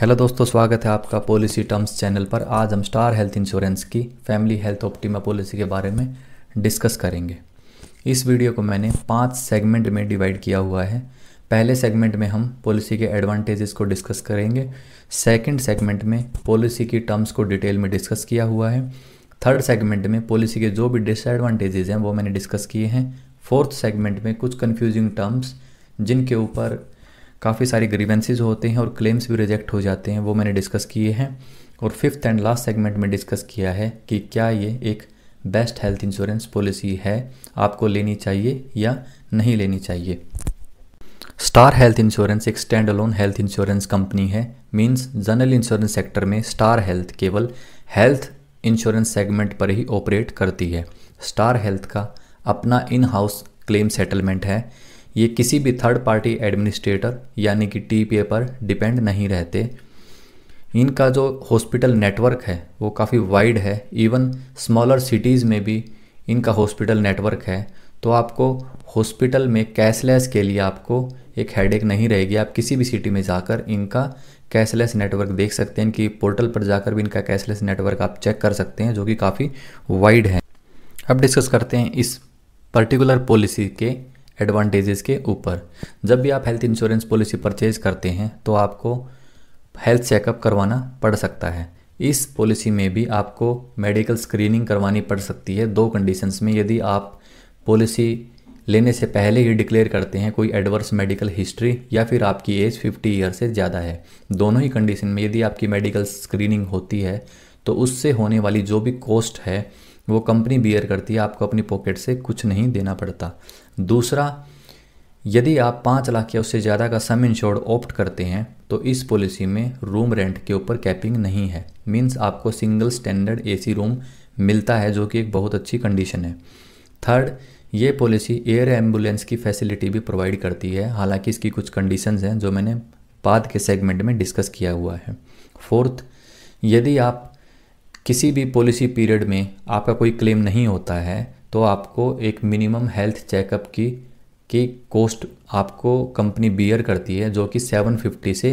hello दोस्तों स्वागत है आपका पॉलिसी टर्म्स चैनल पर आज हम स्टार हेल्थ इंश्योरेंस की फैमिली हेल्थ ऑप्टिमा पॉलिसी के बारे में डिस्कस करेंगे इस वीडियो को मैंने पांच सेगमेंट में डिवाइड किया हुआ है पहले सेगमेंट में हम पॉलिसी के एडवांटेजेस को डिस्कस करेंगे सेकंड सेगमेंट में पॉलिसी की टर्म्स को डिटेल में डिस्कस किया हुआ है थर्ड सेगमेंट में पॉलिसी के जो भी डिसएडवांटेजेज हैं वो मैंने डिस्कस किए हैं फोर्थ सेगमेंट में कुछ कन्फ्यूजिंग टर्म्स जिनके ऊपर काफ़ी सारी ग्रीवेंसीज होते हैं और क्लेम्स भी रिजेक्ट हो जाते हैं वो मैंने डिस्कस किए हैं और फिफ्थ एंड लास्ट सेगमेंट में डिस्कस किया है कि क्या ये एक बेस्ट हेल्थ इंश्योरेंस पॉलिसी है आपको लेनी चाहिए या नहीं लेनी चाहिए स्टार हेल्थ इंश्योरेंस एक stand alone health insurance company है मींस जनरल इंश्योरेंस सेक्टर में स्टार हेल्थ केवल हेल्थ इंश्योरेंस सेगमेंट पर ही ऑपरेट करती है स्टार हेल्थ का अपना इन हाउस क्लेम सेटलमेंट है ये किसी भी थर्ड पार्टी एडमिनिस्ट्रेटर यानी कि टी पर डिपेंड नहीं रहते इनका जो हॉस्पिटल नेटवर्क है वो काफ़ी वाइड है इवन स्मॉलर सिटीज़ में भी इनका हॉस्पिटल नेटवर्क है तो आपको हॉस्पिटल में कैशलेस के लिए आपको एक हेडेक नहीं रहेगी आप किसी भी सिटी में जाकर इनका कैशलेस नेटवर्क देख सकते हैं इनकी पोर्टल पर जाकर भी इनका कैशलेस नेटवर्क आप चेक कर सकते हैं जो कि काफ़ी वाइड है अब डिस्कस करते हैं इस पर्टिकुलर पॉलिसी के एडवांटेजेस के ऊपर जब भी आप हेल्थ इंश्योरेंस पॉलिसी परचेज करते हैं तो आपको हेल्थ चेकअप करवाना पड़ सकता है इस पॉलिसी में भी आपको मेडिकल स्क्रीनिंग करवानी पड़ सकती है दो कंडीशंस में यदि आप पॉलिसी लेने से पहले ही डिक्लेयर करते हैं कोई एडवर्स मेडिकल हिस्ट्री या फिर आपकी एज 50 ईयर से ज़्यादा है दोनों ही कंडीशन में यदि आपकी मेडिकल स्क्रीनिंग होती है तो उससे होने वाली जो भी कॉस्ट है वो कंपनी बियर करती है आपको अपनी पॉकेट से कुछ नहीं देना पड़ता दूसरा यदि आप पाँच लाख या उससे ज़्यादा का सम इंश्योर्ड ऑप्ट करते हैं तो इस पॉलिसी में रूम रेंट के ऊपर कैपिंग नहीं है मीन्स आपको सिंगल स्टैंडर्ड एसी रूम मिलता है जो कि एक बहुत अच्छी कंडीशन है थर्ड ये पॉलिसी एयर एम्बुलेंस की फैसिलिटी भी प्रोवाइड करती है हालांकि इसकी कुछ कंडीशंस हैं जो मैंने बाद के सेगमेंट में डिस्कस किया हुआ है फोर्थ यदि आप किसी भी पॉलिसी पीरियड में आपका कोई क्लेम नहीं होता है तो आपको एक मिनिमम हेल्थ चेकअप की की कॉस्ट आपको कंपनी बियर करती है जो कि 750 से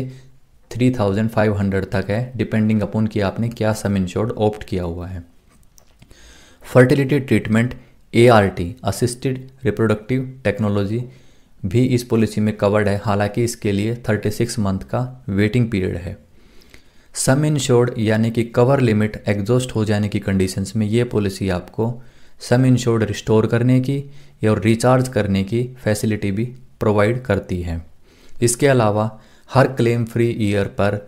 3500 तक है डिपेंडिंग अपॉन कि आपने क्या सम इंश्योर्ड ऑप्ट किया हुआ है fertility treatment a assisted reproductive technology भी इस पॉलिसी में कवर्ड है हालांकि इसके लिए 36 मंथ का वेटिंग पीरियड है सम इंश्योर्ड यानी कि कवर लिमिट एग्जॉस्ट हो जाने की कंडीशंस में ये पॉलिसी आपको सम इंश्योर्ड रिस्टोर करने की और रिचार्ज करने की फैसिलिटी भी प्रोवाइड करती है इसके अलावा हर क्लेम फ्री ईयर पर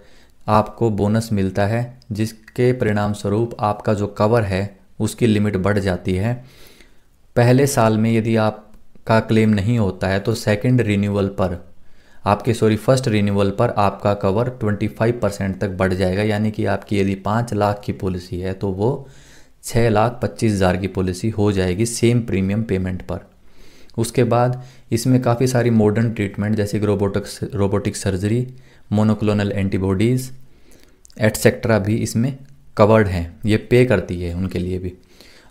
आपको बोनस मिलता है जिसके परिणाम स्वरूप आपका जो कवर है उसकी लिमिट बढ़ जाती है पहले साल में यदि आपका क्लेम नहीं होता है तो सेकंड रिन्यूअल पर आपके सॉरी फर्स्ट रिन्यूअल पर आपका कवर 25 परसेंट तक बढ़ जाएगा यानी कि आपकी यदि पाँच लाख की पॉलिसी है तो वो छः लाख पच्चीस हज़ार की पॉलिसी हो जाएगी सेम प्रीमियम पेमेंट पर उसके बाद इसमें काफ़ी सारी मॉडर्न ट्रीटमेंट जैसे कि robotics robotic surgery monoclonal antibodies etcetera भी इसमें कवर्ड हैं ये पे करती है उनके लिए भी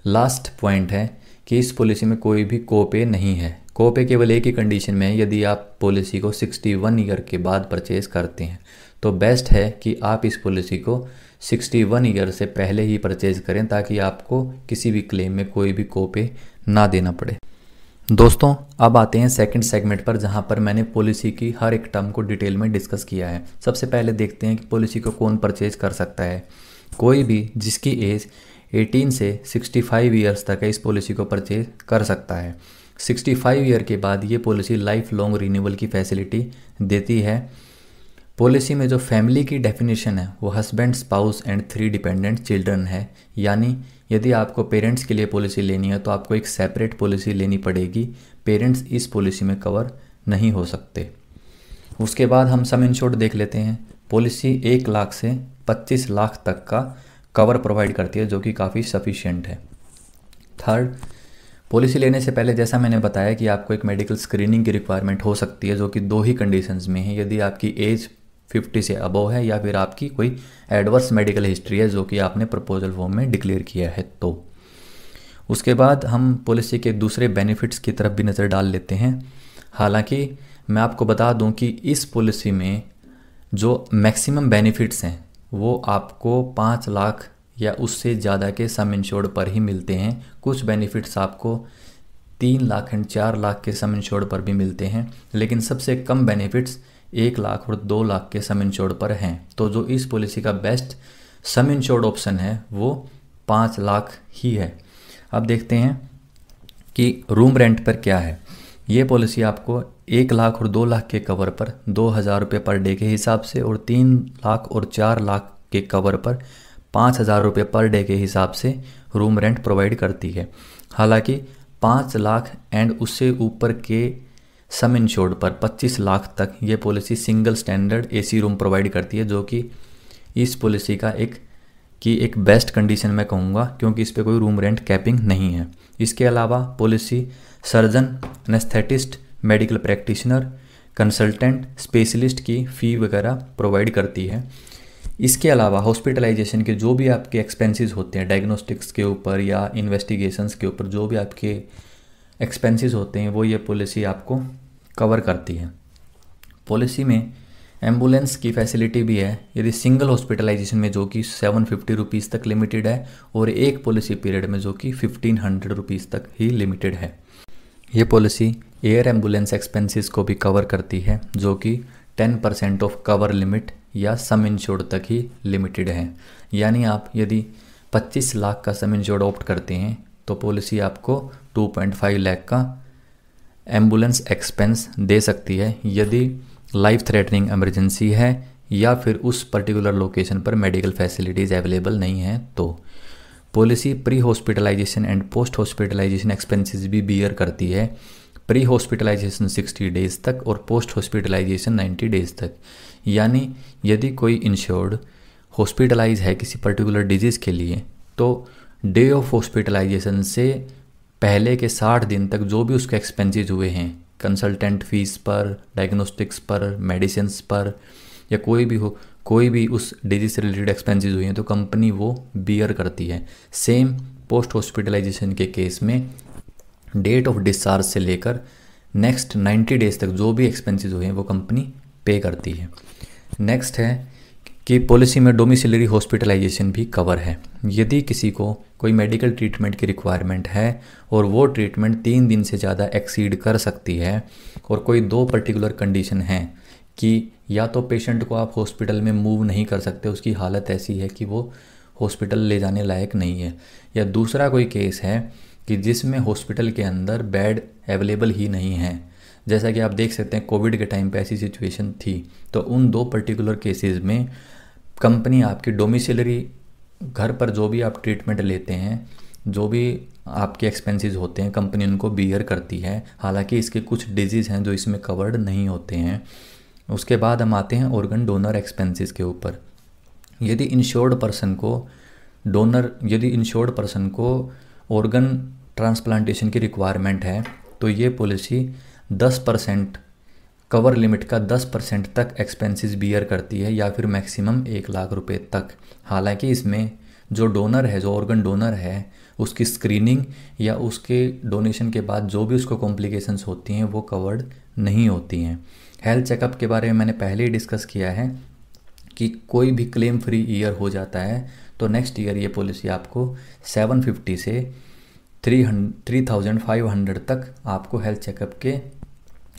लास्ट पॉइंट है कि इस पॉलिसी में कोई भी कोपे नहीं है कोपे केवल एक ही कंडीशन में है यदि आप पॉलिसी को 61 ईयर के बाद परचेज करते हैं तो बेस्ट है कि आप इस पॉलिसी को 61 ईयर से पहले ही परचेज करें ताकि आपको किसी भी क्लेम में कोई भी कोपे ना देना पड़े दोस्तों अब आते हैं सेकंड सेगमेंट पर जहां पर मैंने पॉलिसी की हर एक टर्म को डिटेल में डिस्कस किया है सबसे पहले देखते हैं कि पॉलिसी को कौन परचेज कर सकता है कोई भी जिसकी एज 18 से 65 इयर्स तक है इस पॉलिसी को परचेज कर सकता है 65 ईयर के बाद ये पॉलिसी लाइफ लॉन्ग रीन्यूअल की फैसिलिटी देती है पॉलिसी में जो फैमिली की डेफिनेशन है वो husband spouse and three dependent children है यानी यदि आपको पेरेंट्स के लिए पॉलिसी लेनी है तो आपको एक सेपरेट पॉलिसी लेनी पड़ेगी पेरेंट्स इस पॉलिसी में कवर नहीं हो सकते उसके बाद हम सम इंश्योर्ड देख लेते हैं पॉलिसी एक लाख से पच्चीस लाख तक का कवर प्रोवाइड करती है जो कि काफ़ी सफिशियंट है थर्ड पॉलिसी लेने से पहले जैसा मैंने बताया कि आपको एक मेडिकल स्क्रीनिंग की रिक्वायरमेंट हो सकती है जो कि दो ही कंडीशंस में है यदि आपकी एज 50 से अबो है या फिर आपकी कोई एडवर्स मेडिकल हिस्ट्री है जो कि आपने प्रपोजल फॉर्म में डिक्लेयर किया है तो उसके बाद हम पॉलिसी के दूसरे बेनिफिट्स की तरफ भी नज़र डाल लेते हैं हालांकि मैं आपको बता दूं कि इस पॉलिसी में जो मैक्सिमम बेनिफिट्स हैं वो आपको पाँच लाख या उससे ज़्यादा के सम इंश्योर्ड पर ही मिलते हैं कुछ बेनिफिट्स आपको तीन लाख एंड चार लाख के सम इंश्योर्ड पर भी मिलते हैं लेकिन सबसे कम बेनिफिट्स एक लाख और दो लाख के सम इंश्योर्ड पर हैं तो जो इस पॉलिसी का बेस्ट सम इंश्योर्ड ऑप्शन है वो पाँच लाख ही है अब देखते हैं कि रूम रेंट पर क्या है ये पॉलिसी आपको एक लाख और दो लाख के कवर पर दो हज़ार रुपये पर डे के हिसाब से और तीन लाख और चार लाख के कवर पर पाँच हज़ार रुपये पर डे के हिसाब से रूम रेंट प्रोवाइड करती है हालांकि पाँच लाख एंड उससे ऊपर के सम इंश्योर्ड पर पच्चीस लाख तक ये policy single standard a room provide करती है जो कि इस पॉलिसी का एक की एक बेस्ट कंडीशन मैं कहूँगा क्योंकि इस पर कोई रूम रेंट कैपिंग नहीं है इसके अलावा policy surgeon anaesthetist medical practitioner consultant specialist की फ़ी वगैरह प्रोवाइड करती है इसके अलावा हॉस्पिटलाइजेशन के जो भी आपके एक्सपेंसेस होते हैं डायग्नोस्टिक्स के ऊपर या इन्वेस्टिगेशंस के ऊपर जो भी आपके एक्सपेंसेस होते हैं वो ये पॉलिसी आपको कवर करती है पॉलिसी में एम्बुलेंस की फैसिलिटी भी है यदि सिंगल हॉस्पिटलाइजेशन में जो कि सेवन फिफ्टी रुपीज़ तक लिमिटेड है और एक पॉलिसी पीरियड में जो कि फिफ्टीन हंड्रेड रुपीज़ तक ही लिमिटेड है ये पॉलिसी एयर एम्बुलेंस एक्सपेंसेस को भी कवर करती है जो कि ten percent of cover limit या सम इंश्योर्ड तक ही लिमिटेड हैं यानी आप यदि 25 लाख का सम इंश्योर्ड ऑप्ट करते हैं तो पॉलिसी आपको 2.5 लाख का एम्बुलेंस एक्सपेंस दे सकती है यदि लाइफ थ्रेटनिंग एमरजेंसी है या फिर उस पर्टिकुलर लोकेशन पर मेडिकल फैसिलिटीज़ अवेलेबल नहीं हैं तो policy pre hospitalisation and post hospitalisation expenses भी बियर करती है प्री हॉस्पिटलाइजेशन 60 डेज तक और पोस्ट हॉस्पिटलाइजेशन 90 डेज तक यानी यदि कोई इंश्योर्ड हॉस्पिटलाइज है किसी पर्टिकुलर डिजीज़ के लिए तो डे ऑफ हॉस्पिटलाइजेशन से पहले के 60 दिन तक जो भी उसके एक्सपेंसेस हुए हैं कंसल्टेंट फीस पर डायग्नोस्टिक्स पर मेडिसिन पर या कोई भी हो कोई भी उस डिजीज से रिलेटेड एक्सपेंसेस हुई हैं तो कंपनी वो बियर करती है सेम पोस्ट हॉस्पिटलाइजेशन के केस में डेट ऑफ डिस्चार्ज से लेकर नेक्स्ट 90 डेज तक जो भी एक्सपेंसेस हुए हैं वो कंपनी पे करती है नेक्स्ट है कि पॉलिसी में डोमिसिलरी हॉस्पिटलाइजेशन भी कवर है यदि किसी को कोई मेडिकल ट्रीटमेंट की रिक्वायरमेंट है और वो ट्रीटमेंट तीन दिन से ज़्यादा एक्सीड कर सकती है और कोई दो पर्टिकुलर कंडीशन हैं कि या तो पेशेंट को आप हॉस्पिटल में मूव नहीं कर सकते उसकी हालत ऐसी है कि वो हॉस्पिटल ले जाने लायक नहीं है या दूसरा कोई केस है कि जिसमें हॉस्पिटल के अंदर बेड अवेलेबल ही नहीं है जैसा कि आप देख सकते हैं कोविड के टाइम पे ऐसी सिचुएशन थी तो उन दो पर्टिकुलर केसेस में कंपनी आपकी डोमिसलरी घर पर जो भी आप ट्रीटमेंट लेते हैं जो भी आपके एक्सपेंसेस होते हैं कंपनी उनको बियर करती है हालांकि इसके कुछ डिजीज़ हैं जो इसमें कवर्ड नहीं होते हैं उसके बाद हम आते हैं ऑर्गन डोनर एक्सपेंसेस के ऊपर यदि इंश्योर्ड पर्सन को डोनर यदि इंश्योर्ड पर्सन को ऑर्गन ट्रांसप्लांटेशन की रिक्वायरमेंट है तो ये पॉलिसी 10 परसेंट कवर लिमिट का 10 परसेंट तक एक्सपेंसेस बियर करती है या फिर मैक्सिमम एक लाख रुपए तक हालांकि इसमें जो डोनर है जो ऑर्गन डोनर है उसकी स्क्रीनिंग या उसके डोनेशन के बाद जो भी उसको कॉम्प्लिकेशंस होती हैं वो कवर्ड नहीं होती हैं हेल्थ चेकअप के बारे में मैंने पहले ही डिस्कस किया है कि कोई भी क्लेम फ्री ईयर हो जाता है तो नेक्स्ट ईयर ये पॉलिसी आपको 750 से three three thousand five hundred तक आपको हेल्थ चेकअप के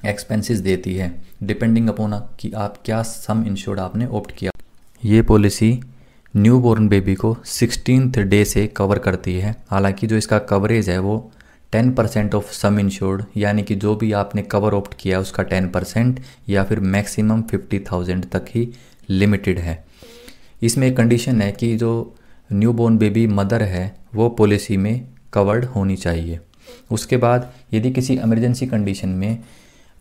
एक्सपेंसेस देती है डिपेंडिंग अपॉन कि आप क्या सम इंश्योर्ड आपने ऑप्ट किया ये पॉलिसी न्यू बोर्न बेबी को सिक्सटीनथ डे से कवर करती है हालांकि जो इसका कवरेज है वो ten percent of sum insured यानी कि जो भी आपने कवर ऑप्ट किया उसका टेन परसेंट या फिर मैक्सिमम फिफ्टी थाउजेंड तक ही लिमिटेड है इसमें एक कंडीशन है कि जो न्यू बोर्न बेबी मदर है वो पॉलिसी में कवर्ड होनी चाहिए उसके बाद यदि किसी इमरजेंसी कंडीशन में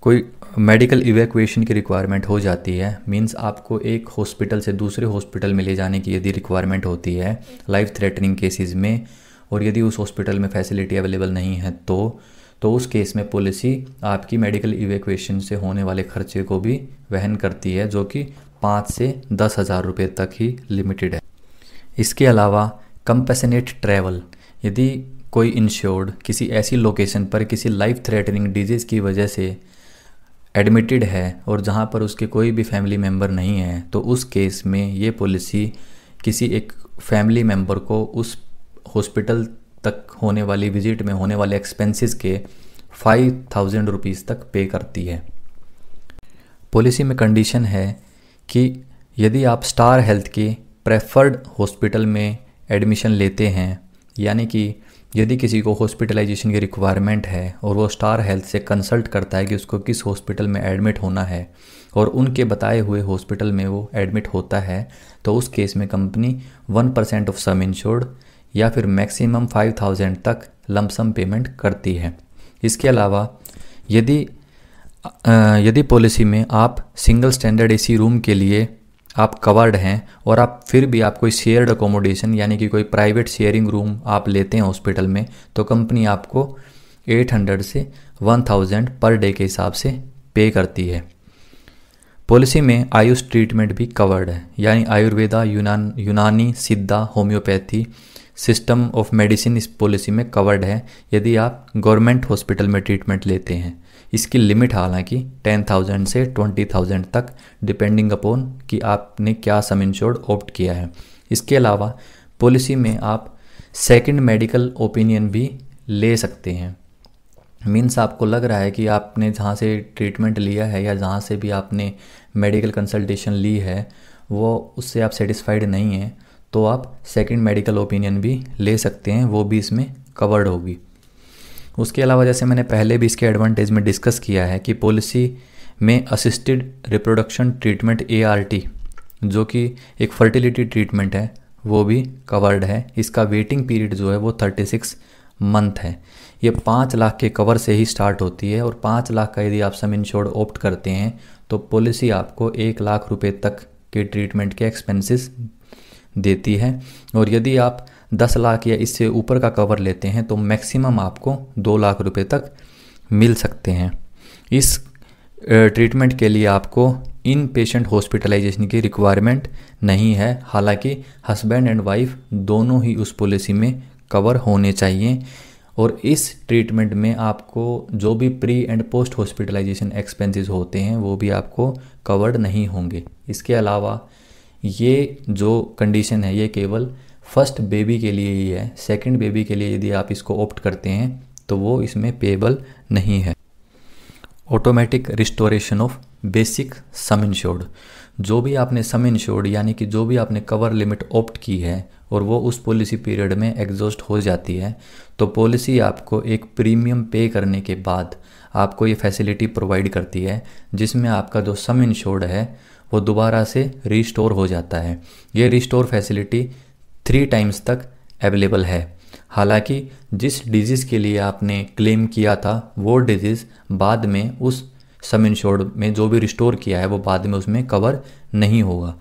कोई मेडिकल इवैक्यूएशन की रिक्वायरमेंट हो जाती है मींस आपको एक हॉस्पिटल से दूसरे हॉस्पिटल में ले जाने की यदि रिक्वायरमेंट होती है लाइफ थ्रेटनिंग केसेस में और यदि उस हॉस्पिटल में फैसिलिटी अवेलेबल नहीं है तो तो उस केस में पॉलिसी आपकी मेडिकल इवैक्यूएशन से होने वाले खर्चे को भी वहन करती है जो कि पाँच से दस हज़ार रुपये तक ही लिमिटेड है इसके अलावा कंपेसनेट ट्रैवल यदि कोई इंश्योर्ड किसी ऐसी लोकेशन पर किसी लाइफ थ्रेटनिंग डिजीज़ की वजह से एडमिटेड है और जहाँ पर उसके कोई भी फैमिली मेम्बर नहीं है तो उस केस में ये पॉलिसी किसी एक फैमिली मेम्बर को उस हॉस्पिटल तक होने वाली विजिट में होने वाले एक्सपेंसेस के फाइव थाउजेंड रुपीज़ तक पे करती है पॉलिसी में कंडीशन है कि यदि आप स्टार हेल्थ के प्रेफर्ड हॉस्पिटल में एडमिशन लेते हैं यानी कि यदि किसी को हॉस्पिटलाइजेशन की रिक्वायरमेंट है और वो स्टार हेल्थ से कंसल्ट करता है कि उसको किस हॉस्पिटल में एडमिट होना है और उनके बताए हुए हॉस्पिटल में वो एडमिट होता है तो उस केस में company one percent of sum insured या फिर मैक्सिमम फाइव थाउजेंड तक लमसम पेमेंट करती है इसके अलावा यदि यदि पॉलिसी में आप सिंगल स्टैंडर्ड एसी रूम के लिए आप कवर्ड हैं और आप फिर भी आप कोई शेयर्ड अकोमोडेशन यानी कि कोई प्राइवेट शेयरिंग रूम आप लेते हैं हॉस्पिटल में तो कंपनी आपको 800 से 1000 पर डे के हिसाब से पे करती है पॉलिसी में आयुष ट्रीटमेंट भी कवर्ड है यानी आयुर्वेदा यूनान Unani Siddha homeopathy system of medicine इस पॉलिसी में कवर्ड है यदि आप गवर्नमेंट हॉस्पिटल में ट्रीटमेंट लेते हैं इसकी लिमिट हालांकि टेन थाउजेंड से ट्वेंटी थाउजेंड तक डिपेंडिंग अपॉन कि आपने क्या सम इंश्योर्ड ऑप्ट किया है इसके अलावा पॉलिसी में आप सेकंड मेडिकल ओपिनियन भी ले सकते हैं मीन्स आपको लग रहा है कि आपने जहाँ से ट्रीटमेंट लिया है या जहाँ से भी आपने मेडिकल कंसल्टेशन ली है वो उससे आप सेटिस्फाइड नहीं हैं तो आप सेकंड मेडिकल ओपिनियन भी ले सकते हैं वो भी इसमें कवर्ड होगी उसके अलावा जैसे मैंने पहले भी इसके एडवांटेज में डिस्कस किया है कि पॉलिसी में असिस्टेड रिप्रोडक्शन ट्रीटमेंट ए जो कि एक फर्टिलिटी ट्रीटमेंट है वो भी कवर्ड है इसका वेटिंग पीरियड जो है वो 36 मंथ है ये पाँच लाख के कवर से ही स्टार्ट होती है और पाँच लाख का यदि आप सम इंश्योर्ड ऑप्ट करते हैं तो पॉलिसी आपको एक लाख रुपए तक के ट्रीटमेंट के एक्सपेंसेस देती है और यदि आप दस लाख या इससे ऊपर का कवर लेते हैं तो मैक्सिमम आपको दो लाख रुपए तक मिल सकते हैं इस ट्रीटमेंट के लिए आपको इन पेशेंट हॉस्पिटलाइजेशन की रिक्वायरमेंट नहीं है हालांकि हस्बैंड एंड वाइफ दोनों ही उस पॉलिसी में कवर होने चाहिए और इस ट्रीटमेंट में आपको जो भी pre and post hospitalisation expenses होते हैं वो भी आपको कवर्ड नहीं होंगे इसके अलावा ये जो कंडीशन है ये केवल फर्स्ट बेबी के लिए ही है सेकंड बेबी के लिए यदि आप इसको ऑप्ट करते हैं तो वो इसमें पेबल नहीं है automatic restoration of basic sum insured जो भी आपने सम इंश्योर्ड यानी कि जो भी आपने कवर लिमिट ऑप्ट की है और वो उस पॉलिसी पीरियड में एग्जॉस्ट हो जाती है तो पॉलिसी आपको एक प्रीमियम पे करने के बाद आपको ये फैसिलिटी प्रोवाइड करती है जिसमें आपका जो सम इंश्योर्ड है वो दोबारा से रिस्टोर हो जाता है ये रिस्टोर फैसिलिटी थ्री टाइम्स तक अवेलेबल है हालांकि जिस डिजीज़ के लिए आपने क्लेम किया था वो डिजीज़ बाद में उस सम इंश्योर्ड में जो भी रिस्टोर किया है वो बाद में उसमें कवर नहीं होगा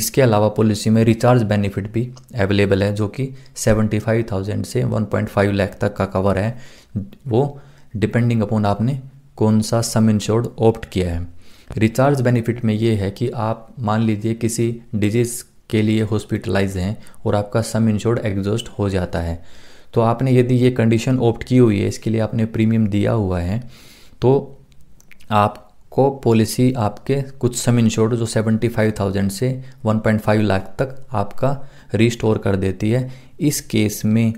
इसके अलावा पॉलिसी में रिचार्ज बेनिफिट भी अवेलेबल है जो कि 75,000 से 1.5 लाख तक का कवर है वो डिपेंडिंग अपॉन आपने कौन सा सम इंश्योर्ड ऑप्ट किया है रिचार्ज बेनिफिट में ये है कि आप मान लीजिए किसी डिजीज़ के लिए हॉस्पिटलाइज हैं और आपका सम इंश्योर्ड एग्जॉस्ट हो जाता है तो आपने यदि ये कंडीशन ऑप्ट की हुई है इसके लिए आपने प्रीमियम दिया हुआ है तो आपको पॉलिसी आपके कुछ सम इंश्योर्ड जो 75,000 से 1.5 लाख तक आपका रिस्टोर कर देती है इस केस में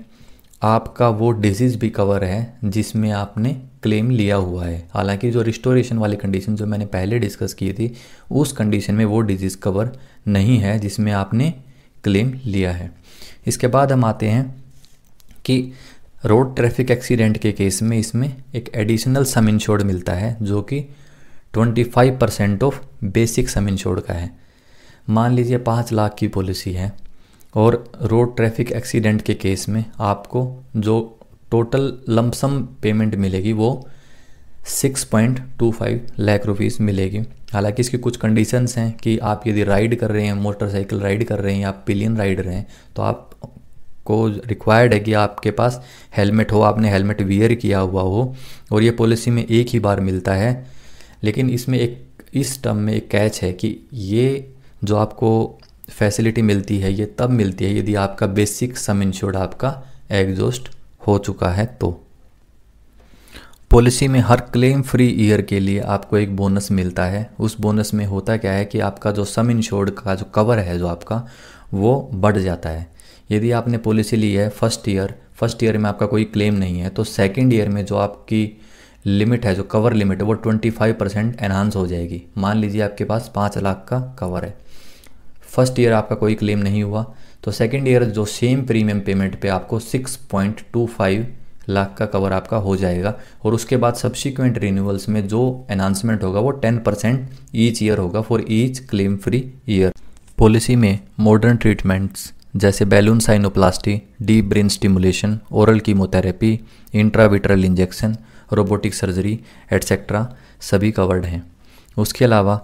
आपका वो डिजीज़ भी कवर है जिसमें आपने क्लेम लिया हुआ है हालांकि जो रिस्टोरेशन वाली कंडीशन जो मैंने पहले डिस्कस की थी उस कंडीशन में वो डिजीज़ कवर नहीं है जिसमें आपने क्लेम लिया है इसके बाद हम आते हैं कि रोड ट्रैफिक एक्सीडेंट के केस में इसमें एक एडिशनल सम इंश्योर्ड मिलता है जो कि 25 percent of basic sum insured का है मान लीजिए पाँच लाख की पॉलिसी है और रोड ट्रैफिक एक्सीडेंट के केस में आपको जो टोटल लमसम पेमेंट मिलेगी वो 6.25 लाख रुपीस मिलेगी हालांकि इसकी कुछ कंडीशंस हैं कि आप यदि राइड कर रहे हैं मोटरसाइकिल राइड कर रहे हैं आप पिलियन राइड रहे हैं तो आप को रिक्वायर्ड है कि आपके पास हेलमेट हो आपने हेलमेट वियर किया हुआ हो और ये पॉलिसी में एक ही बार मिलता है लेकिन इसमें एक इस टर्म में एक कैच है कि ये जो आपको फैसिलिटी मिलती है ये तब मिलती है यदि आपका बेसिक सम इंश्योर्ड आपका एग्जॉस्ट हो चुका है तो पॉलिसी में हर क्लेम फ्री ईयर के लिए आपको एक बोनस मिलता है उस बोनस में होता क्या है कि आपका जो सम इंश्योर्ड का जो कवर है जो आपका वो बढ़ जाता है यदि आपने पॉलिसी ली है फर्स्ट ईयर फर्स्ट ईयर में आपका कोई क्लेम नहीं है तो सेकेंड ईयर में जो आपकी लिमिट है जो कवर लिमिट है वो ट्वेंटी फाइव परसेंट एनहांस हो जाएगी मान लीजिए आपके पास पाँच लाख का कवर है फर्स्ट ईयर आपका कोई क्लेम नहीं हुआ तो सेकेंड ईयर जो सेम प्रीमियम पेमेंट पे आपको six point two five lakh का कवर आपका हो जाएगा और उसके बाद सब्सिक्वेंट रिन्यूअल्स में जो अनाउंसमेंट होगा वो टेन परसेंट ईच ईयर होगा for each claim free year policy में मॉडर्न ट्रीटमेंट्स जैसे balloon sinuplasty deep brain stimulation oral chemotherapy intravitreal injection robotic surgery etcetera सभी कवर्ड हैं उसके अलावा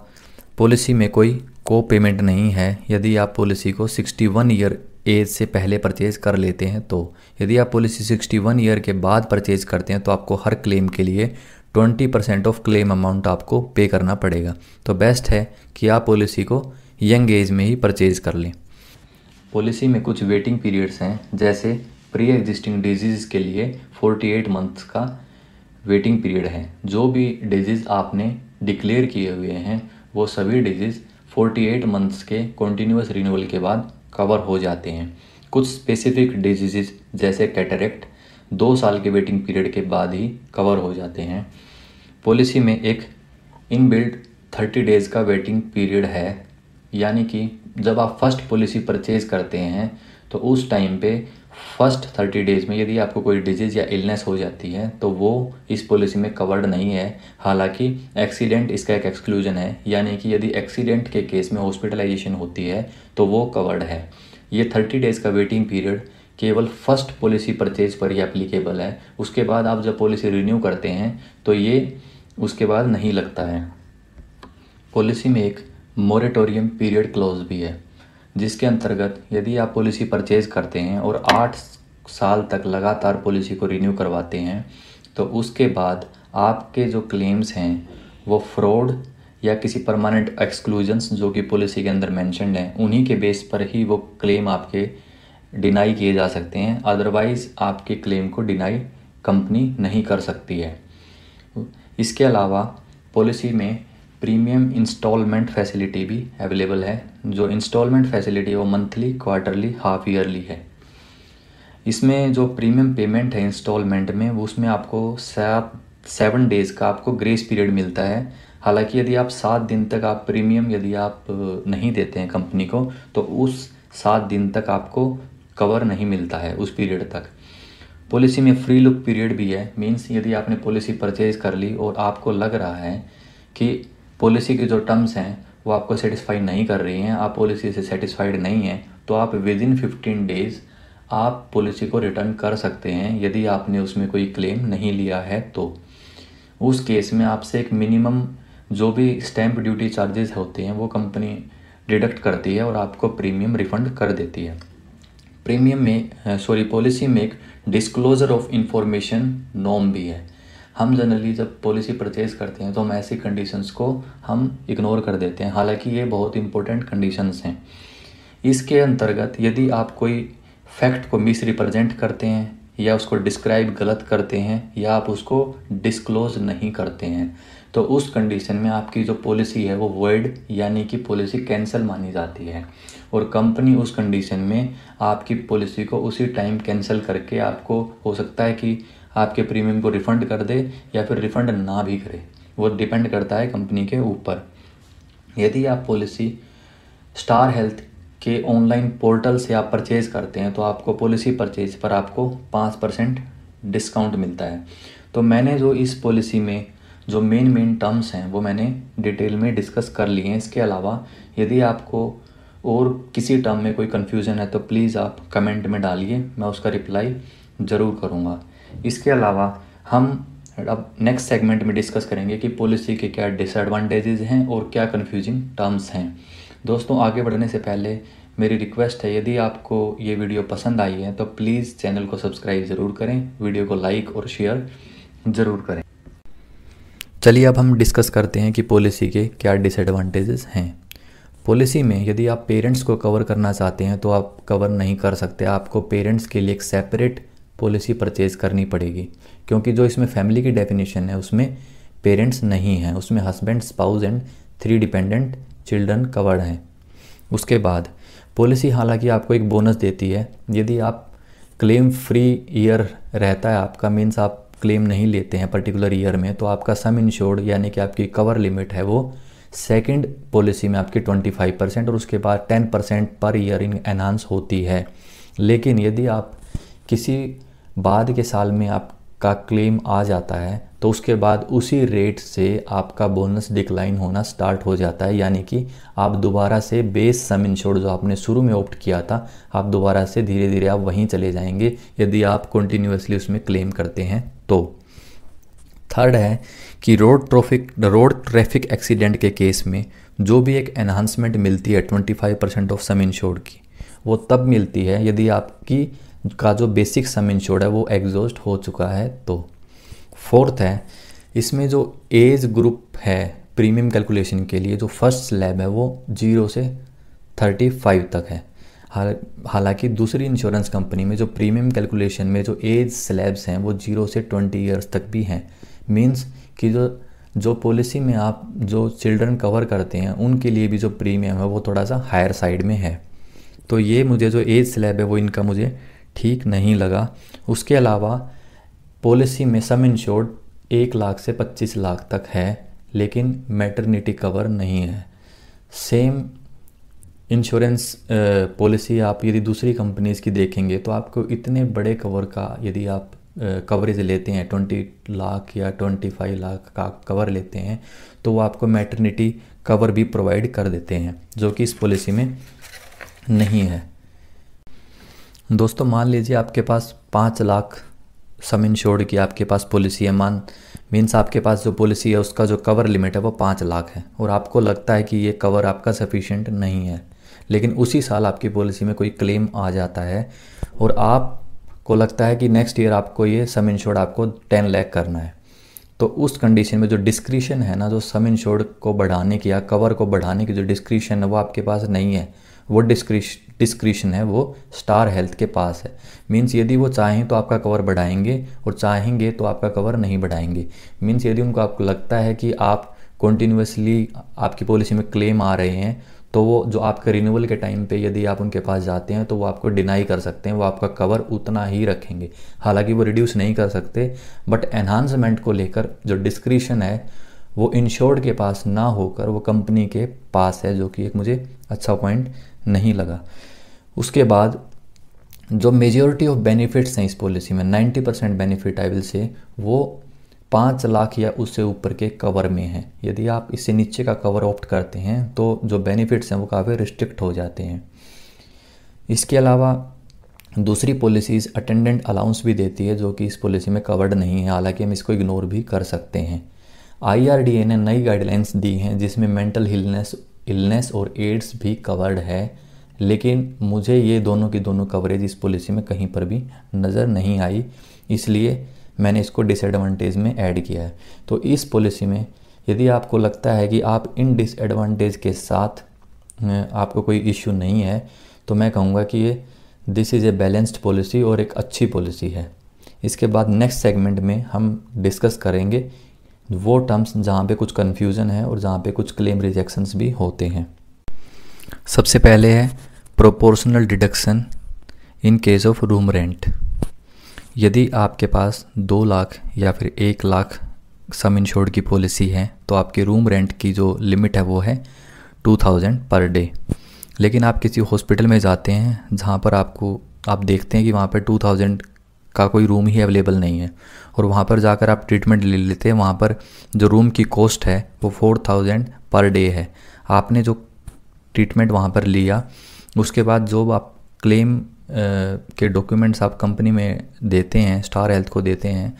पॉलिसी में कोई को पेमेंट नहीं है यदि आप पॉलिसी को 61 ईयर एज से पहले परचेज कर लेते हैं तो यदि आप पॉलिसी 61 ईयर के बाद परचेज करते हैं तो आपको हर क्लेम के लिए 20 परसेंट ऑफ क्लेम अमाउंट आपको पे करना पड़ेगा तो बेस्ट है कि आप पॉलिसी को यंग एज में ही परचेज कर लें पॉलिसी में कुछ वेटिंग पीरियड्स हैं जैसे प्री एग्जिस्टिंग डिजीज़ के लिए 48 मंथ्स का वेटिंग पीरियड है जो भी डिजीज़ आपने डिक्लेयर किए हुए हैं वो सभी डिजीज़ 48 मंथ्स के कॉन्टीन्यूस रिन्यूअल के बाद कवर हो जाते हैं कुछ स्पेसिफिक डिजीज़ जैसे कैटरेक्ट दो साल के वेटिंग पीरियड के बाद ही कवर हो जाते हैं पॉलिसी में एक इनबिल्ट 30 डेज़ का वेटिंग पीरियड है यानी कि जब आप फर्स्ट पॉलिसी परचेज़ करते हैं तो उस टाइम पे फर्स्ट थर्टी डेज़ में यदि आपको कोई डिजीज़ या इलनेस हो जाती है तो वो इस पॉलिसी में कवर्ड नहीं है हालांकि एक्सीडेंट इसका एक एक्सक्लूजन है यानी कि यदि एक्सीडेंट के केस में हॉस्पिटलाइजेशन होती है तो वो कवर्ड है ये थर्टी डेज़ का वेटिंग पीरियड केवल फर्स्ट पॉलिसी परचेज पर ही अप्लीकेबल है उसके बाद आप जब पॉलिसी रिन्यू करते हैं तो ये उसके बाद नहीं लगता है पॉलिसी में एक मोरेटोरियम पीरियड क्लॉज भी है जिसके अंतर्गत यदि आप पॉलिसी परचेज करते हैं और आठ साल तक लगातार पॉलिसी को रिन्यू करवाते हैं तो उसके बाद आपके जो क्लेम्स हैं वो फ्रॉड या किसी परमानेंट एक्सक्लूजन्स जो कि पॉलिसी के अंदर मैंशनड हैं उन्हीं के बेस पर ही वो क्लेम आपके डिनाई किए जा सकते हैं अदरवाइज़ आपके क्लेम को डिनाई कंपनी नहीं कर सकती है इसके अलावा पॉलिसी में प्रीमियम इंस्टॉलमेंट फैसिलिटी भी अवेलेबल है जो इंस्टॉलमेंट फैसिलिटी वो मंथली क्वार्टरली हाफ ईयरली है इसमें जो प्रीमियम पेमेंट है इंस्टॉलमेंट में वो उसमें आपको सात सेवन डेज़ का आपको ग्रेस पीरियड मिलता है हालांकि यदि आप सात दिन तक आप प्रीमियम यदि आप नहीं देते हैं कंपनी को तो उस सात दिन तक आपको कवर नहीं मिलता है उस पीरियड तक पॉलिसी में फ्री लुक पीरियड भी है मीन्स यदि आपने पॉलिसी परचेज कर ली और आपको लग रहा है कि पॉलिसी की जो टर्म्स हैं वो आपको सेटिस्फाई नहीं कर रही हैं आप पॉलिसी से सेटिस्फाइड नहीं हैं तो आप विद इन फिफ्टीन डेज़ आप पॉलिसी को रिटर्न कर सकते हैं यदि आपने उसमें कोई क्लेम नहीं लिया है तो उस केस में आपसे एक मिनिमम जो भी स्टैंप ड्यूटी चार्जेस होते हैं वो कंपनी डिडक्ट करती है और आपको प्रीमियम रिफंड कर देती है प्रीमियम में सॉरी पॉलिसी में एक डिस्क्लोज़र ऑफ इंफॉर्मेशन नॉम भी है हम जनरली जब पॉलिसी परचेज़ करते हैं तो हम ऐसी कंडीशंस को हम इग्नोर कर देते हैं हालांकि ये बहुत इंपॉर्टेंट कंडीशंस हैं इसके अंतर्गत यदि आप कोई फैक्ट को मिस करते हैं या उसको डिस्क्राइब गलत करते हैं या आप उसको डिस्क्लोज नहीं करते हैं तो उस कंडीशन में आपकी जो पॉलिसी है वो वर्ड यानी कि पॉलिसी कैंसिल मानी जाती है और कंपनी उस कंडीशन में आपकी पॉलिसी को उसी टाइम कैंसिल करके आपको हो सकता है कि आपके प्रीमियम को रिफ़ंड कर दे या फिर रिफ़ंड ना भी करे वो डिपेंड करता है कंपनी के ऊपर यदि आप पॉलिसी स्टार हेल्थ के ऑनलाइन पोर्टल से आप परचेज़ करते हैं तो आपको पॉलिसी परचेज पर आपको पाँच परसेंट डिस्काउंट मिलता है तो मैंने जो इस पॉलिसी में जो मेन मेन टर्म्स हैं वो मैंने डिटेल में डिस्कस कर लिए हैं इसके अलावा यदि आपको और किसी टर्म में कोई कन्फ्यूज़न है तो प्लीज़ आप कमेंट में डालिए मैं उसका रिप्लाई ज़रूर करूँगा इसके अलावा हम अब नेक्स्ट सेगमेंट में डिस्कस करेंगे कि पॉलिसी के क्या डिसएडवांटेजेस हैं और क्या कन्फ्यूजिंग टर्म्स हैं दोस्तों आगे बढ़ने से पहले मेरी रिक्वेस्ट है यदि आपको ये वीडियो पसंद आई है तो प्लीज़ चैनल को सब्सक्राइब ज़रूर करें वीडियो को लाइक और शेयर ज़रूर करें चलिए अब हम डिस्कस करते हैं कि पॉलिसी के क्या डिसएडवांटेजेस हैं पॉलिसी में यदि आप पेरेंट्स को कवर करना चाहते हैं तो आप कवर नहीं कर सकते आपको पेरेंट्स के लिए एक सेपरेट पॉलिसी परचेज़ करनी पड़ेगी क्योंकि जो इसमें फैमिली की डेफिनेशन है उसमें पेरेंट्स नहीं हैं उसमें husband spouse and three dependent children covered हैं उसके बाद पॉलिसी हालांकि आपको एक बोनस देती है यदि आप क्लेम फ्री ईयर रहता है आपका मीन्स आप क्लेम नहीं लेते हैं पर्टिकुलर ईयर में तो आपका सम इंश्योर्ड यानी कि आपकी कवर लिमिट है वो सेकेंड पॉलिसी में आपकी 25 परसेंट और उसके बाद 10 percent per year in enhance होती है लेकिन यदि आप किसी बाद के साल में आपका क्लेम आ जाता है तो उसके बाद उसी रेट से आपका बोनस डिक्लाइन होना स्टार्ट हो जाता है यानी कि आप दोबारा से बेस सम इंश्योर जो आपने शुरू में ऑप्ट किया था आप दोबारा से धीरे धीरे आप वहीं चले जाएंगे यदि आप कंटिन्यूसली उसमें क्लेम करते हैं तो थर्ड है कि road traffic road traffic accident के केस में जो भी एक एनहांसमेंट मिलती है twenty percent of sum insure की वो तब मिलती है यदि आपकी का जो बेसिक सम इंश्योर्ड है वो एग्जॉस्ट हो चुका है तो फोर्थ है इसमें जो एज ग्रुप है प्रीमियम कैलकुलेशन के लिए जो फर्स्ट स्लैब है वो जीरो से थर्टी फाइव तक है हाल हालांकि दूसरी इंश्योरेंस कंपनी में जो प्रीमियम कैलकुलेशन में जो एज स्लैब्स हैं वो जीरो से ट्वेंटी ईयर्स तक भी हैं मीन्स कि जो जो पॉलिसी में आप जो चिल्ड्रन कवर करते हैं उनके लिए भी जो प्रीमियम है वो थोड़ा सा हायर साइड में है तो ये मुझे जो एज स्लैब है वो इनका मुझे ठीक नहीं लगा उसके अलावा पॉलिसी में सम इंश्योर्ड एक लाख से पच्चीस लाख तक है लेकिन मैटरनिटी कवर नहीं है सेम इंश्योरेंस पॉलिसी आप यदि दूसरी कंपनीज़ की देखेंगे तो आपको इतने बड़े कवर का यदि आप कवरेज लेते हैं ट्वेंटी लाख या ट्वेंटी फाइव लाख का कवर लेते हैं तो वो आपको मैटरनिटी कवर भी प्रोवाइड कर देते हैं जो कि इस पॉलिसी में नहीं है दोस्तों मान लीजिए आपके पास पाँच लाख सम इंश्योर्ड की आपके पास पॉलिसी है मान मीन्स आपके पास जो पॉलिसी है उसका जो कवर लिमिट है वो पाँच लाख है और आपको लगता है कि ये कवर आपका सफिशेंट नहीं है लेकिन उसी साल आपकी पॉलिसी में कोई क्लेम आ जाता है और आपको लगता है कि नेक्स्ट ईयर आपको ये सम इंश्योर्ड आपको टेन लैख करना है तो उस कंडीशन में जो डिस्क्रिशन है ना जो सम इंश्योर्ड को बढ़ाने की या कवर को बढ़ाने की जो डिस्क्रिशन है वो आपके पास नहीं है वो डिस्क्रिश डिस्क्रिशन है वो स्टार हेल्थ के पास है मीन्स यदि वो चाहें तो आपका कवर बढ़ाएंगे और चाहेंगे तो आपका कवर नहीं बढ़ाएंगे मीन्स यदि उनको आपको लगता है कि आप कंटिन्यूसली आपकी पॉलिसी में क्लेम आ रहे हैं तो वो जो आपके रिन्यूअल के टाइम पे यदि आप उनके पास जाते हैं तो वो आपको डिनाई कर सकते हैं वो आपका कवर उतना ही रखेंगे हालांकि वो रिड्यूस नहीं कर सकते बट एनहांसमेंट को लेकर जो डिस्क्रिशन है वो इंश्योर्ड के पास ना होकर वो कंपनी के पास है जो कि एक मुझे अच्छा पॉइंट नहीं लगा उसके बाद जो मेजोरिटी ऑफ बेनिफिट्स हैं इस पॉलिसी में 90 percent benefit I will say वो पाँच लाख या उससे ऊपर के कवर में हैं यदि आप इससे नीचे का कवर ऑप्ट करते हैं तो जो बेनिफिट्स हैं वो काफ़ी रिस्ट्रिक्ट हो जाते हैं इसके अलावा दूसरी पॉलिसीज़ अटेंडेंट अलाउंस भी देती है जो कि इस पॉलिसी में कवर्ड नहीं है हालांकि हम इसको इग्नोर भी कर सकते हैं आई ने नई गाइडलाइंस दी हैं जिसमें मेंटल हिलनेस इलनेस और एड्स भी कवर्ड है लेकिन मुझे ये दोनों की दोनों कवरेज इस पॉलिसी में कहीं पर भी नज़र नहीं आई इसलिए मैंने इसको डिसएडवांटेज में ऐड किया है तो इस पॉलिसी में यदि आपको लगता है कि आप इन डिसएडवांटेज के साथ आपको कोई इश्यू नहीं है तो मैं कहूँगा कि ये this is a balanced policy और एक अच्छी पॉलिसी है इसके बाद नेक्स्ट सेगमेंट में हम डिस्कस करेंगे वो टर्म्स जहाँ पे कुछ कन्फ्यूज़न है और जहाँ पे कुछ क्लेम रिजेक्शंस भी होते हैं सबसे पहले है proportional deduction in case of room rent यदि आपके पास दो लाख या फिर एक लाख सम इंश्योर्ड की पॉलिसी है तो आपके रूम रेंट की जो लिमिट है वो है टू थाउजेंड पर डे लेकिन आप किसी हॉस्पिटल में जाते हैं जहाँ पर आपको आप देखते हैं कि वहाँ पर टू थाउजेंड का कोई रूम ही अवेलेबल नहीं है और वहाँ पर जाकर आप ट्रीटमेंट ले लेते हैं वहाँ पर जो रूम की कॉस्ट है वो फोर थाउजेंड पर डे है आपने जो ट्रीटमेंट वहाँ पर लिया उसके बाद जो आप क्लेम के डॉक्यूमेंट्स आप कंपनी में देते हैं स्टार हेल्थ को देते हैं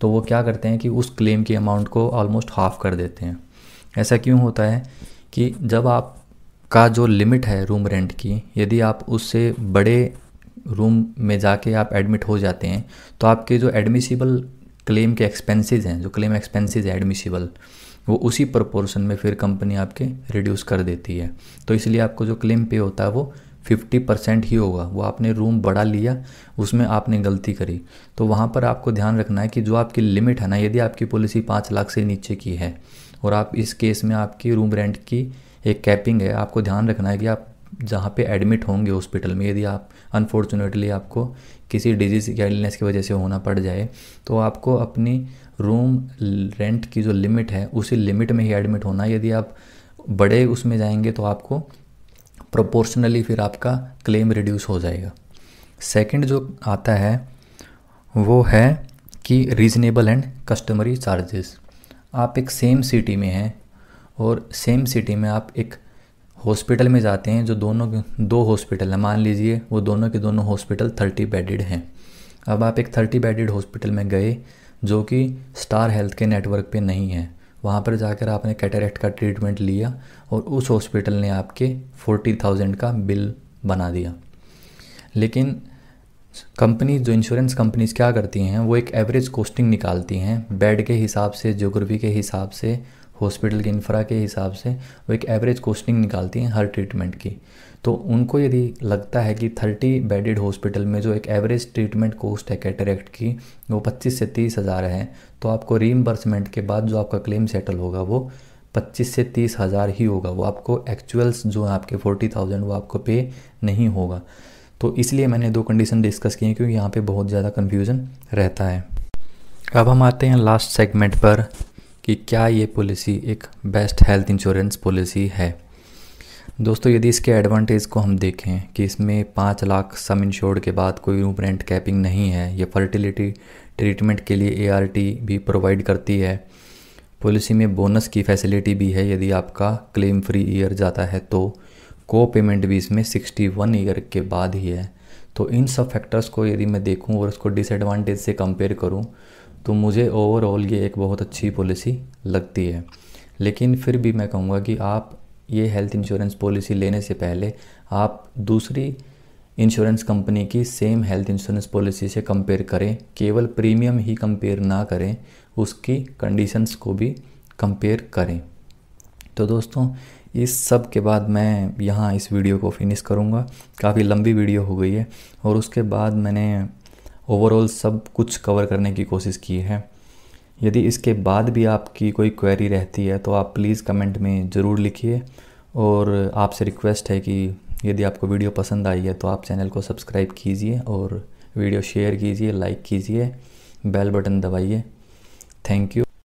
तो वो क्या करते हैं कि उस क्लेम के अमाउंट को ऑलमोस्ट हाफ कर देते हैं ऐसा क्यों होता है कि जब आप का जो लिमिट है रूम रेंट की यदि आप उससे बड़े रूम में जाके आप एडमिट हो जाते हैं तो आपके जो एडमिसिबल क्लेम के एक्सपेंसेस हैं जो क्लेम एक्सपेंसेस है एडमिशिबल वो उसी प्रोपोर्शन में फिर कंपनी आपके रिड्यूस कर देती है तो इसलिए आपको जो क्लेम पे होता है वो फिफ्टी परसेंट ही होगा वो आपने रूम बड़ा लिया उसमें आपने गलती करी तो वहाँ पर आपको ध्यान रखना है कि जो आपकी लिमिट है ना यदि आपकी पॉलिसी पाँच लाख से नीचे की है और आप इस केस में आपकी रूम रेंट की एक कैपिंग है आपको ध्यान रखना है कि आप जहाँ पे एडमिट होंगे हॉस्पिटल में यदि आप अनफॉर्चुनेटली आपको किसी डिजीज़ या इलनेस की वजह से होना पड़ जाए तो आपको अपनी रूम रेंट की जो लिमिट है उसी लिमिट में ही एडमिट होना यदि आप बड़े उसमें जाएंगे तो आपको प्रोपोर्शनली फिर आपका क्लेम रिड्यूस हो जाएगा सेकंड जो आता है वो है कि रीजनेबल एंड कस्टमरी चार्जेस आप एक सेम सिटी में हैं और सेम सिटी में आप एक हॉस्पिटल में जाते हैं जो दोनों दो हॉस्पिटल हैं मान लीजिए वो दोनों के दोनों हॉस्पिटल थर्टी बेडेड हैं अब आप एक थर्टी बेडेड हॉस्पिटल में गए जो कि स्टार हेल्थ के नेटवर्क पे नहीं है वहाँ पर जाकर आपने कैटरेक्ट का ट्रीटमेंट लिया और उस हॉस्पिटल ने आपके फोर्टी थाउजेंड का बिल बना दिया लेकिन कंपनी जो इंश्योरेंस कंपनीज क्या करती हैं वो एक एवरेज कॉस्टिंग निकालती हैं बेड के हिसाब से जोग्राफी के हिसाब से हॉस्पिटल के इंफ्रा के हिसाब से वो एक एवरेज कॉस्टिंग निकालती हैं हर ट्रीटमेंट की तो उनको यदि लगता है कि थर्टी बेडेड हॉस्पिटल में जो एक एवरेज ट्रीटमेंट कॉस्ट है कैटरेक्ट की वो पच्चीस से तीस हज़ार है तो आपको रीइम्बर्समेंट के बाद जो आपका क्लेम सेटल होगा वो पच्चीस से तीस हज़ार ही होगा वो आपको एक्चुअल्स जो हैं आपके फोर्टी थाउजेंड वो आपको पे नहीं होगा तो इसलिए मैंने दो कंडीशन डिस्कस किए क्योंकि यहाँ पे बहुत ज़्यादा कन्फ्यूज़न रहता है अब हम आते हैं लास्ट सेगमेंट पर कि क्या ये पॉलिसी एक बेस्ट हेल्थ इंश्योरेंस पॉलिसी है दोस्तों यदि इसके एडवांटेज को हम देखें कि इसमें पाँच लाख सम इंश्योर्ड के बाद कोई रूम रेंट कैपिंग नहीं है यह फर्टिलिटी ट्रीटमेंट के लिए एआरटी भी प्रोवाइड करती है पॉलिसी में बोनस की फैसिलिटी भी है यदि आपका क्लेम फ्री ईयर जाता है तो को पेमेंट भी इसमें सिक्सटी वन ईयर के बाद ही है तो इन सब फैक्टर्स को यदि मैं देखूं और उसको डिसएडवांटेज से कंपेयर करूं तो मुझे ओवरऑल ये एक बहुत अच्छी पॉलिसी लगती है लेकिन फिर भी मैं कहूँगा कि आप ये हेल्थ इंश्योरेंस पॉलिसी लेने से पहले आप दूसरी इंश्योरेंस कंपनी की सेम हेल्थ इंश्योरेंस पॉलिसी से कंपेयर करें केवल प्रीमियम ही कंपेयर ना करें उसकी कंडीशंस को भी कंपेयर करें तो दोस्तों इस सब के बाद मैं यहाँ इस वीडियो को फिनिश करूँगा काफ़ी लंबी वीडियो हो गई है और उसके बाद मैंने ओवरऑल सब कुछ कवर करने की कोशिश की है यदि इसके बाद भी आपकी कोई क्वेरी रहती है तो आप प्लीज़ कमेंट में ज़रूर लिखिए और आपसे रिक्वेस्ट है कि यदि आपको वीडियो पसंद आई है तो आप चैनल को सब्सक्राइब कीजिए और वीडियो शेयर कीजिए लाइक कीजिए बेल बटन दबाइए थैंक यू